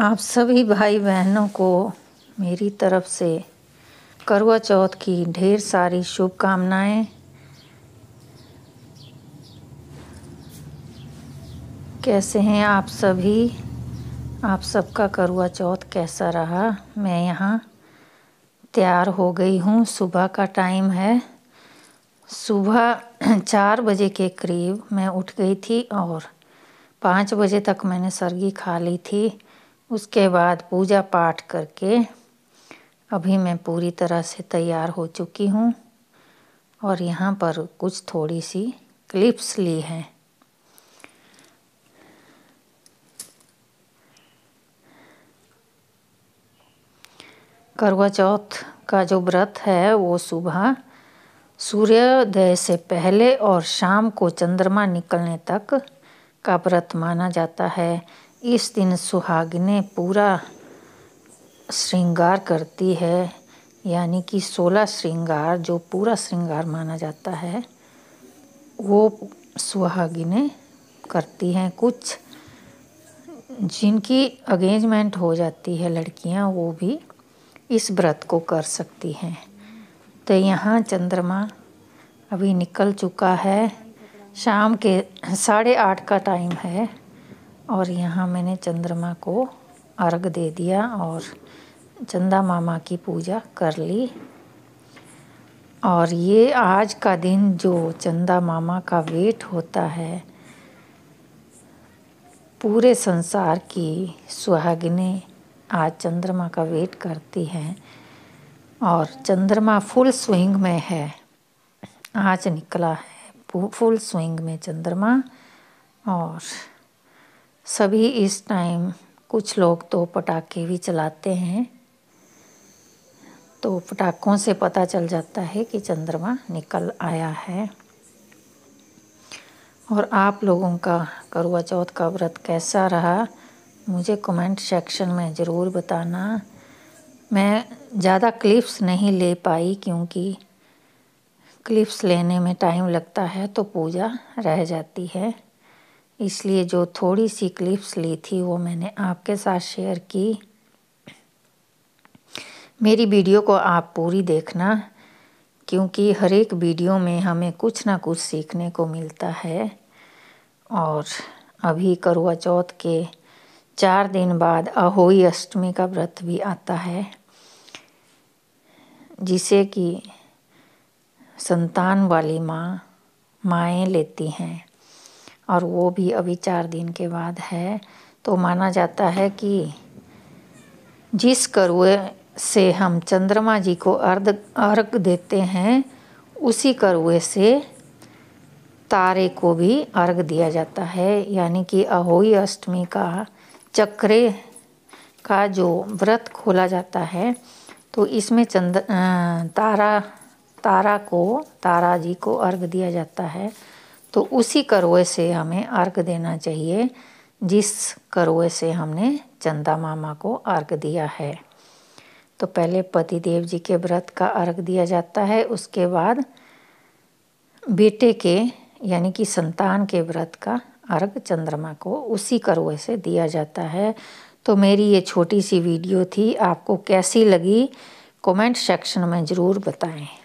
आप सभी भाई बहनों को मेरी तरफ से करवा चौथ की ढेर सारी शुभकामनाएं कैसे हैं आप सभी आप सबका करवा चौथ कैसा रहा मैं यहाँ तैयार हो गई हूँ सुबह का टाइम है सुबह चार बजे के करीब मैं उठ गई थी और पाँच बजे तक मैंने सर्गी खा ली थी उसके बाद पूजा पाठ करके अभी मैं पूरी तरह से तैयार हो चुकी हूँ और यहाँ पर कुछ थोड़ी सी क्लिप्स ली हैं करवा चौथ का जो व्रत है वो सुबह सूर्योदय से पहले और शाम को चंद्रमा निकलने तक का व्रत माना जाता है इस दिन सुहागिने पूरा श्रृंगार करती है यानी कि सोलह श्रृंगार जो पूरा श्रृंगार माना जाता है वो सुहागिने करती हैं कुछ जिनकी अगेंजमेंट हो जाती है लड़कियां वो भी इस व्रत को कर सकती हैं तो यहाँ चंद्रमा अभी निकल चुका है शाम के साढ़े आठ का टाइम है और यहाँ मैंने चंद्रमा को अर्घ दे दिया और चंदा मामा की पूजा कर ली और ये आज का दिन जो चंदा मामा का वेट होता है पूरे संसार की सुहागिने आज चंद्रमा का वेट करती हैं और चंद्रमा फुल स्विंग में है आज निकला है फुल स्विंग में चंद्रमा और सभी इस टाइम कुछ लोग तो पटाखे भी चलाते हैं तो पटाखों से पता चल जाता है कि चंद्रमा निकल आया है और आप लोगों का करवा चौथ का व्रत कैसा रहा मुझे कमेंट सेक्शन में ज़रूर बताना मैं ज़्यादा क्लिप्स नहीं ले पाई क्योंकि क्लिप्स लेने में टाइम लगता है तो पूजा रह जाती है इसलिए जो थोड़ी सी क्लिप्स ली थी वो मैंने आपके साथ शेयर की मेरी वीडियो को आप पूरी देखना क्योंकि हर एक वीडियो में हमें कुछ ना कुछ सीखने को मिलता है और अभी करवा चौथ के चार दिन बाद अहोई अष्टमी का व्रत भी आता है जिसे कि संतान वाली माँ माएँ लेती हैं और वो भी अभी चार दिन के बाद है तो माना जाता है कि जिस करुए से हम चंद्रमा जी को अर्ध अर्घ देते हैं उसी करुए से तारे को भी अर्घ दिया जाता है यानी कि अहोई अष्टमी का चक्रे का जो व्रत खोला जाता है तो इसमें चंद्र तारा तारा को तारा जी को अर्घ दिया जाता है तो उसी करवे से हमें अर्घ देना चाहिए जिस करवे से हमने चंदा मामा को अर्घ दिया है तो पहले पति देव जी के व्रत का अर्घ दिया जाता है उसके बाद बेटे के यानी कि संतान के व्रत का अर्घ चंद्रमा को उसी करवे से दिया जाता है तो मेरी ये छोटी सी वीडियो थी आपको कैसी लगी कमेंट सेक्शन में ज़रूर बताएं